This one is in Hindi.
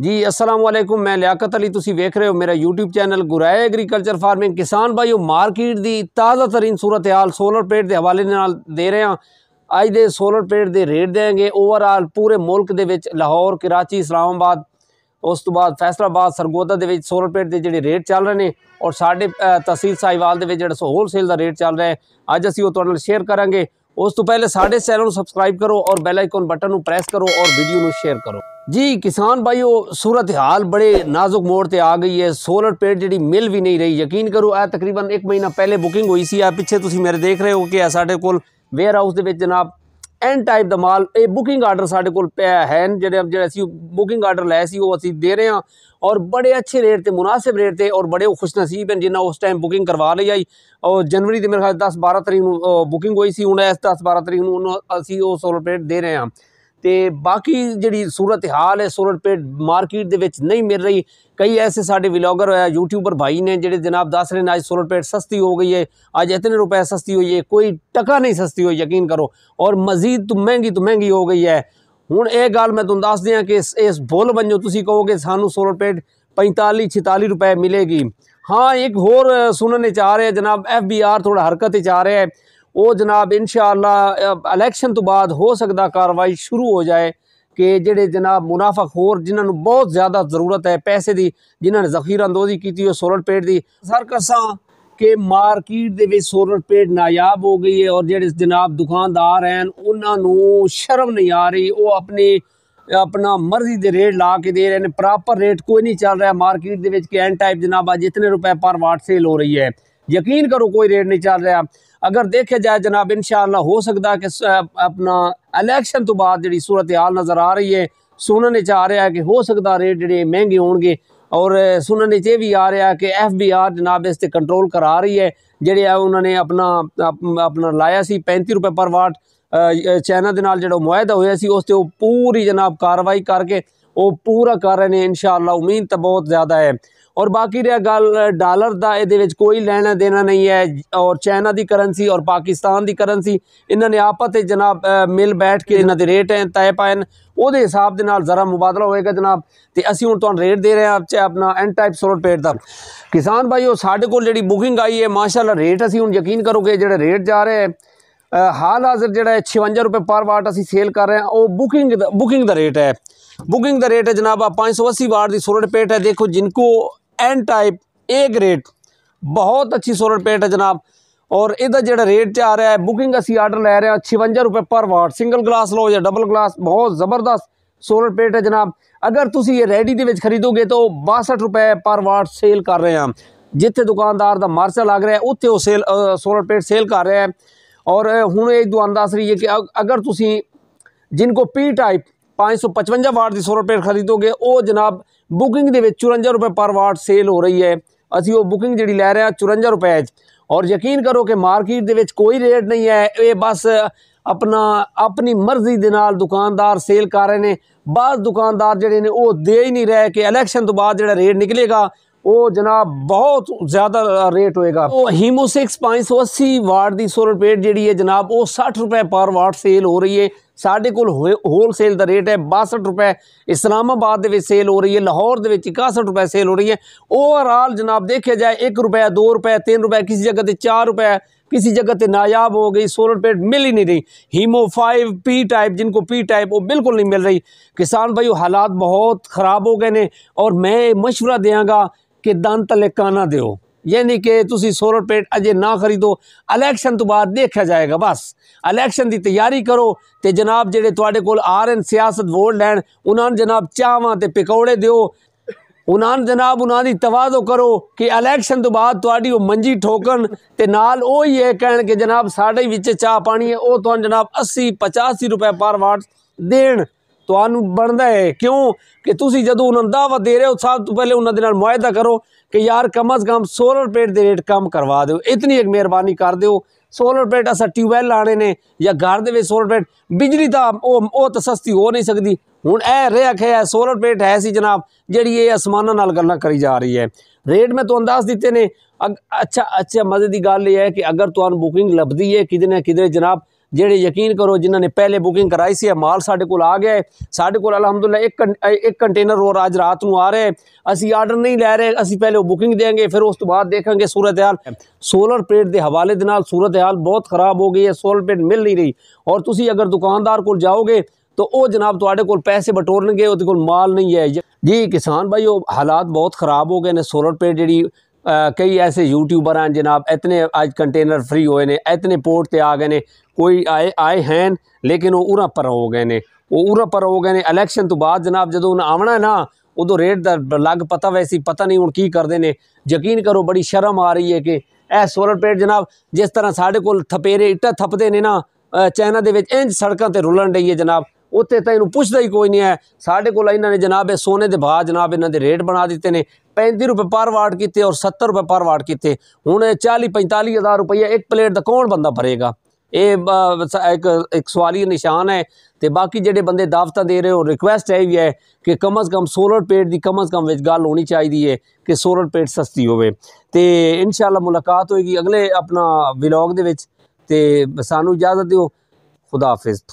जी अस्सलाम वालेकुम मैं लियाकत अली ਤੁਸੀਂ ਵੇਖ ਰਹੇ ਹੋ ਮੇਰਾ YouTube ਚੈਨਲ ਗੁਰਾਏ ਐਗਰੀਕਲਚਰ ਫਾਰਮਿੰਗ ਕਿਸਾਨ ਭਾਈਓ ਮਾਰਕੀਟ ਦੀ ਤਾਜ਼ਾ ਤਰੀਨ ਸੂਰਤ-ਏ-ਹਾਲ ਸੋਲਰ ਪਲੇਟ ਦੇ ਹਵਾਲੇ ਨਾਲ ਦੇ ਰਹੇ ਹਾਂ ਅੱਜ ਦੇ ਸੋਲਰ ਪਲੇਟ ਦੇ ਰੇਟ ਦੇਾਂਗੇ ਓਵਰਆਲ ਪੂਰੇ ਮੁਲਕ ਦੇ ਵਿੱਚ ਲਾਹੌਰ ਕਰਾਚੀ ਇਸਲਾਮਾਬਾਦ ਉਸ ਤੋਂ ਬਾਅਦ ਫੈਸਲਾਬਾਦ ਸਰਗੋਦਾ ਦੇ ਵਿੱਚ ਸੋਲਰ ਪਲੇਟ ਦੇ ਜਿਹੜੇ ਰੇਟ ਚੱਲ ਰਹੇ ਨੇ ਔਰ ਸਾਡੇ ਤਹਿਸੀਲ ਸਾਈਵਾਲ ਦੇ ਵਿੱਚ ਜਿਹੜਾ ਹੋਲਸੇਲ ਦਾ ਰੇਟ ਚੱਲ ਰਿਹਾ ਹੈ ਅੱਜ ਅਸੀਂ ਉਹ ਤੁਹਾਡੇ ਨਾਲ ਸ਼ੇਅਰ ਕਰਾਂਗੇ उस तो पहले साढ़े चैनल सबसक्राइब करो और ਔਰ ਬੈਲ ਆਈਕਨ ਬਟਨ ਨੂੰ ਪ੍ਰੈਸ ਕਰੋ ਔਰ जी किसान भाइयों सूरत हाल बड़े नाजुक मोड़ पर आ गई है सोलर पेड़ जी मिल भी नहीं रही यकीन करो आ तकरीबन एक महीना पहले बुकिंग हुई सी आ पिछे तुम मेरे देख रहे हो कि साढ़े को वेयर हाउस के जनाब एंड टाइप द माल ये बुकिंग आर्डर साढ़े को है जो ਜਿਹੜੇ ਜਿਹੜਾ ਅਸੀਂ ਬੁਕਿੰਗ ਆਰਡਰ ਲੈ ਸੀ ਉਹ ਅਸੀਂ ਦੇ और बड़े अच्छे रेट से मुनासिब रेट से और बड़े खुशनसीब हैं जिन्हें उस टाइम बुकिंग करवा ली आई और जनवरी की मेरे ख्याल दस बारह तरीक बुकिंग हुई थी हूँ इस दस बारह तरीक असी उस सोलर प्लेट दे रहे हैं तो बाकी जी सूरत हाल है सूरत ਪੇਟ मार्केट के नहीं मिल रही कई ऐसे साढ़े विलॉगर ਵਲੌਗਰ यूट्यूबर भाई ने जो जनाब दस रहे ਰਹੇ ਨੇ ਅੱਜ ਸੂਰਤ ਪੇਟ गई है अच्छ इतने रुपए सस्ती हुई है कोई टका नहीं सस्ती हुई यकीन करो और मजीद तो महंगी तो महंगी हो गई है हूँ एक गल मैं तुम दस दें कि इस, इस बुल बनो तुम कहो कि सानू सूरत पेट पैंताली छताली रुपए मिलेगी हाँ एक होर सुनने आ रहे हैं जनाब एफ बी आर थोड़ा हरकत आ रहा है वो जनाब इन इंशाला इलेक्शन तो बाद हो सकता कार्रवाई शुरू हो जाए कि जेडे जनाब मुनाफा होर जिन्होंने बहुत ज़्यादा जरूरत है पैसे की जिन्होंने अंदोजी की सोलर पेट की सरकसा के मार्किट के सोलर पेट नायाब हो गई है और जेडे जनाब दुकानदार हैं उन्होंने शर्म नहीं आ रही वो अपने अपना मर्जी के रेट ला के दे रहे हैं प्रॉपर रेट कोई नहीं चल रहा मार्केट के एन टाइप जनाब आज इतने रुपए पर वाट सेल हो रही है यकीन करो कोई रेट नहीं चल रहा अगर देखे जाए जनाब इन शाला हो सकता कि अपना इलेक्शन तो बाद जी सूरत हाल नज़र आ रही है सुनने आ रहा है कि हो सकता रेट जे महंगे गए और सुनने ये भी आ रहा है कि एफ बी आर जनाब इस कंट्रोल करा रही है जेडे उन्होंने अपना अप, अपना लाया ਲਾਇਆ पैंती रुपये पर वाट चाइना के ਦੇ ਨਾਲ ਜਿਹੜਾ ਮੁਆਇਦਾ ਹੋਇਆ ਸੀ ਉਸ ਤੇ ਉਹ ਪੂਰੀ ਜਨਾਬ ਕਾਰਵਾਈ ਕਰਕੇ ਉਹ ਪੂਰਾ ਕਰ ਰਹੇ ਨੇ ਇਨਸ਼ਾਅੱਲਾ ਉਮੀਦ और बाकी रहा गल डालर का ये कोई लेना देना नहीं है और चाइना की करंसी और पाकिस्तान की करंसी इन्होंने आपत जनाब मिल बैठ के इन्हों के रेट हैं तय पाए और हिसाब के नरा मुबादला होगा जनाब तो असं हूँ तुम रेट दे रहे हैं चाहे अपना एन टाइप सोलट पेट का किसान भाई साढ़े को जी बुकिंग आई है माशाला रेट असं हूँ यकीन करोगे जो रेट जा रहे हैं हाल हाजिर जरा छवंजा रुपये पर वाट असी सेल कर रहे हैं वो बुकिंग बुकिंग का रेट है बुकिंग का रेट है जनाब आप पांच सौ अस्सी वाट की सोलट पेट है देखो जिनको एन टाइप ए ग्रेड ਬਹੁਤ ਅੱਛੀ ਸੋਲਰ ਪਲੇਟ ਹੈ ਜਨਾਬ ਔਰ ਇਹਦਾ ਜਿਹੜਾ ਰੇਟ ਤੇ ਆ ਰਿਹਾ ਹੈ ਬੁਕਿੰਗ ਅਸੀਂ ਆਰਡਰ ਲੈ ਰਹੇ ਹਾਂ 56 ਰੁਪਏ ਪਰ ਵਾਟ ਸਿੰਗਲ ਗਲਾਸ ਲਓ ਜਾਂ ਡਬਲ ਗਲਾਸ ਬਹੁਤ ਜ਼ਬਰਦਸਤ ਸੋਲਰ ਪਲੇਟ ਹੈ ਜਨਾਬ ਅਗਰ ਤੁਸੀਂ ਇਹ ਰੈਡੀ ਦੇ ਵਿੱਚ ਖਰੀਦੋਗੇ ਤਾਂ 62 ਰੁਪਏ ਪਰ ਵਾਟ ਸੇਲ ਕਰ ਰਹੇ ਹਾਂ ਜਿੱਥੇ ਦੁਕਾਨਦਾਰ ਦਾ ਮਾਰਸਾ ਲੱਗ ਰਿਹਾ ਉੱਥੇ ਉਹ ਸੇਲ ਸੋਲਰ ਪਲੇਟ ਸੇਲ ਕਰ ਰਿਹਾ ਹੈ ਔਰ ਹੁਣ ਇਹ ਦੁਕਾਨਦਾਰ ਸਰੀ ਹੈ ਕਿ ਅਗਰ ਤੁਸੀਂ ਜਿਨਕੋ ਪੀ ਟਾਈਪ 555 ਵਾਟ ਦੀ ਸੋਲਰ ਪਲੇਟ ਖਰੀਦੋਗੇ ਉਹ ਜਨਾਬ ਬੁਕਿੰਗ ਦੇ ਵਿੱਚ 54 ਰੁਪਏ ਪਰ ਵਾਟ ਸੇਲ ਹੋ ਰਹੀ ਹੈ ਅਸੀਂ ਉਹ ਬੁਕਿੰਗ ਜਿਹੜੀ ਲੈ ਰਹੇ ਆ 54 ਰੁਪਏ 'ਚ ਔਰ ਯਕੀਨ ਕਰੋ ਕਿ ਮਾਰਕੀਟ ਦੇ ਵਿੱਚ ਕੋਈ ਰੇਟ ਨਹੀਂ ਹੈ ਇਹ ਬਸ ਆਪਣਾ ਆਪਣੀ ਮਰਜ਼ੀ ਦੇ ਨਾਲ ਦੁਕਾਨਦਾਰ ਸੇਲ ਕਰ ਰਹੇ ਨੇ ਬਾਅਦ ਦੁਕਾਨਦਾਰ ਜਿਹੜੇ ਨੇ ਉਹ ਦੇ ਹੀ ਨਹੀਂ ਰਹੇ ਕਿ ਇਲੈਕਸ਼ਨ ਤੋਂ ਬਾਅਦ ਜਿਹੜਾ ਰੇਟ ਨਿਕਲੇਗਾ वो जनाब बहुत ज्यादा रेट होगा होएगा हीमोसिक्स पाँच सौ अस्सी वाट की सौ रुपेट जी है जनाब वो सठ रुपए पर वाट सेल हो रही है साढ़े को होलसेल का रेट है बासठ रुपए इस्लामाबाद सेल हो रही है लाहौर इकसठ रुपए सेल हो रही है ओवरऑल जनाब देखे जाए एक रुपए दो रुपए तीन रुपए किसी जगह पर चार रुपए किसी जगह पर नायाब हो गई सोलर पेट मिल ही नहीं रही हीमो फाइव पी टाइप जिनको पी टाइप वो बिल्कुल नहीं मिल रही किसान भाई हालात बहुत ख़राब हो गए हैं और मैं मशवरा देंगा કે દંત લેકા ના દેઓ એટલે કે તુસી સોર પેટ અજે ના ખરીદો ઇલેક્શન તો બાદ દેખા જાયગા બસ ઇલેક્શન દી તૈયારી કરો તે جناب જેડે તવાડે કોલ આર એન સિયાસત વોલ્ડ એન ઉનાન جناب ચાવાં تے પકોડે દેઓ ઉનાન جناب ઉનાની તવાજો કરો કે ઇલેક્શન તો બાદ તવાડી મંજી ઠોકન તે નાલ ઓયે હે કેન કે جناب સાડે وچ ચા પાણી હે ઓ તો جناب 80 85 રૂપ પર વાટ દેન ਤੁਹਾਨੂੰ ਬਣਦਾ ਹੈ ਕਿਉਂ ਕਿ ਤੁਸੀਂ ਜਦੋਂ ਉਹਨਾਂ ਨੂੰ ਦਾਵਾ ਦੇ ਰਹੇ ਹੋ ਸਭ ਤੋਂ ਪਹਿਲੇ ਉਹਨਾਂ ਦੇ ਨਾਲ ਮੁਆਇਦਾ ਕਰੋ ਕਿ ਯਾਰ ਕਮ ਅਜ਼ ਕਮ 16 ਰੁਪਏ ਦੇ ਰੇਟ ਕਮ ਕਰਵਾ ਦਿਓ ਇਤਨੀ ਇੱਕ ਮਿਹਰਬਾਨੀ ਕਰ ਦਿਓ 16 ਰੁਪਏ ਅਸਾਂ ਟਿਊਬਵੈਲ ਲਾਣੇ ਨੇ ਜਾਂ ਘਰ ਦੇ ਵਿੱਚ 16 ਰੁਪਏ ਬਿਜਲੀ ਦਾ ਉਹ ਉਹ ਤਾਂ ਸਸਤੀ ਹੋ ਨਹੀਂ ਸਕਦੀ ਹੁਣ ਇਹ ਰਿਹਾ ਕਿ 16 ਰੁਪਏ ਹੈ ਸੀ ਜਨਾਬ ਜਿਹੜੀ ਇਹ ਅਸਮਾਨਾਂ ਨਾਲ ਗੱਲਾਂ ਕਰੀ ਜਾ ਰਹੀ ਹੈ ਰੇਟ ਮੈਂ ਤੁਹਾਨੂੰ ਦੱਸ ਦਿੱਤੇ ਨੇ ਅੱਛਾ ਅੱਛਾ ਮਜ਼ੇ ਦੀ ਗੱਲ ਇਹ ਹੈ ਕਿ ਅਗਰ ਤੁਹਾਨੂੰ ਬੁਕਿੰਗ ਲੱਭਦੀ ਹੈ ਕਿਦਨੇ ਕਿਦਨੇ ਜਨਾਬ जेडे यकीन करो जिन्होंने पहले बुकिंग कराई से माल साढ़े को आ गया है साढ़े को अलहमदुल्ला एक एक कंटेनर और अज रात को आ रहे हैं असी आर्डर नहीं लै रहे असी पहले बुकिंग देंगे फिर उस तो बाद देखेंगे सूरत हाल सोलर प्लेट के हवाले के सूरत हाल बहुत खराब हो गई है सोलर प्लेट मिल नहीं रही और तुम अगर दुकानदार को जाओगे तो वह जनाब थोड़े को पैसे बटोरन गए माल नहीं है जी किसान भाई वो हालात बहुत खराब हो गए हैं सोलर प्लेट जी ਕਈ ਐਸੇ ਯੂਟਿਊਬਰ ਹਨ ਜਨਾਬ ਇਤਨੇ ਅੱਜ ਕੰਟੇਨਰ ਫ੍ਰੀ ਹੋਏ ਨੇ ਇਤਨੇ ਪੋਰਟ ਤੇ ਆ ਗਏ ਨੇ ਕੋਈ ਆਏ ਆਏ ਹਨ ਲੇਕਿਨ ਉਹ ਉਹਨਾਂ ਪਰ ਹੋ ਗਏ ਨੇ ਉਹ ਉਹਨਾਂ ਪਰ ਹੋ ਗਏ ਨੇ ਇਲੈਕਸ਼ਨ ਤੋਂ ਬਾਅਦ ਜਨਾਬ ਜਦੋਂ ਉਹਨਾਂ ਆਉਣਾ ਨਾ ਉਦੋਂ ਰੇਟ ਦਾ ਲੱਗ ਪਤਾ ਵੈਸੀ ਪਤਾ ਨਹੀਂ ਹੁਣ ਕੀ ਕਰਦੇ ਨੇ ਯਕੀਨ ਕਰੋ ਬੜੀ ਸ਼ਰਮ ਆ ਰਹੀ ਹੈ ਕਿ ਇਹ ਸੋਲਰ ਪਲੇਟ ਜਨਾਬ ਜਿਸ ਤਰ੍ਹਾਂ ਸਾਡੇ ਕੋਲ ਥਪੇਰੇ ਇੱਟਾਂ ਥੱਪਦੇ ਨੇ ਨਾ ਚਾਈਨਾ ਦੇ ਵਿੱਚ ਇੰਜ ਸੜਕਾਂ ਤੇ ਰੁਲਣ ਰਹੀ ਹੈ ਜਨਾਬ ਉੱਥੇ ਤਾਂ ਇਹਨੂੰ ਪੁੱਛਦਾ ਹੀ ਕੋਈ ਨਹੀਂ ਹੈ ਸਾਡੇ ਕੋਲ ਇਹਨਾਂ ਨੇ ਜਨਾਬ ਇਹ ਸੋਨੇ ਦੇ ਭਾਅ ਜਨਾਬ ਇਹਨਾਂ ਦੇ ਰੇਟ ਬਣਾ ਦਿੱਤੇ ਨੇ पैंती रुपये पर वाट किते और सत्तर रुपये पर वाट किते हूँ चाली पैंताली हज़ार रुपया एक प्लेट का कौन बंदा भरेगा ये एक, एक सवाली निशान है तो बाकी जोड़े बंदे दावत दे रहे हो रिक्वेस्ट यही है कि कम अज़ कम सोलर पेट की कम अज़ कम गल होनी चाहिए है कि सोलर पेट सस्ती हो इन शाला मुलाकात होगी अगले अपना विलॉग के सानू इजाजत दो खुदाफिज